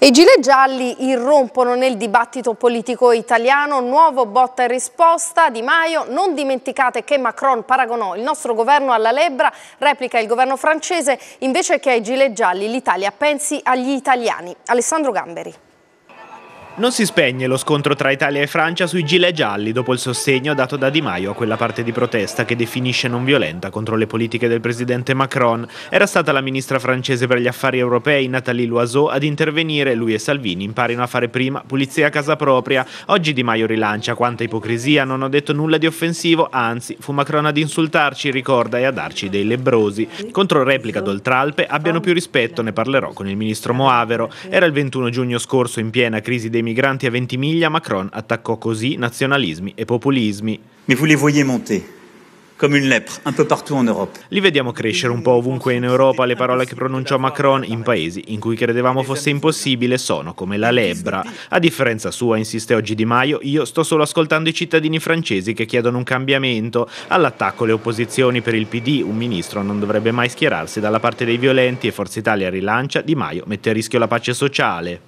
I gilet gialli irrompono nel dibattito politico italiano, nuovo botta e risposta, Di Maio, non dimenticate che Macron paragonò il nostro governo alla lebbra, replica il governo francese, invece che ai gilet gialli l'Italia pensi agli italiani. Alessandro Gamberi. Non si spegne lo scontro tra Italia e Francia sui gilet gialli dopo il sostegno dato da Di Maio a quella parte di protesta che definisce non violenta contro le politiche del presidente Macron. Era stata la ministra francese per gli affari europei Nathalie Loiseau ad intervenire, lui e Salvini imparino a fare prima pulizia a casa propria. Oggi Di Maio rilancia quanta ipocrisia, non ho detto nulla di offensivo, anzi fu Macron ad insultarci, ricorda, e a darci dei lebrosi. Contro replica d'Oltralpe abbiano più rispetto, ne parlerò con il ministro Moavero. Era il 21 giugno scorso in piena crisi dei migranti a Ventimiglia, Macron attaccò così nazionalismi e populismi. Mais vous les voyez monter come une lepre, un peu partout en Europe. Li vediamo crescere un po' ovunque in Europa. Le parole che pronunciò Macron in paesi in cui credevamo fosse impossibile sono come la lebbra. A differenza sua, insiste oggi Di Maio, io sto solo ascoltando i cittadini francesi che chiedono un cambiamento. All'attacco le opposizioni per il PD, un ministro non dovrebbe mai schierarsi dalla parte dei violenti e Forza Italia rilancia, Di Maio mette a rischio la pace sociale.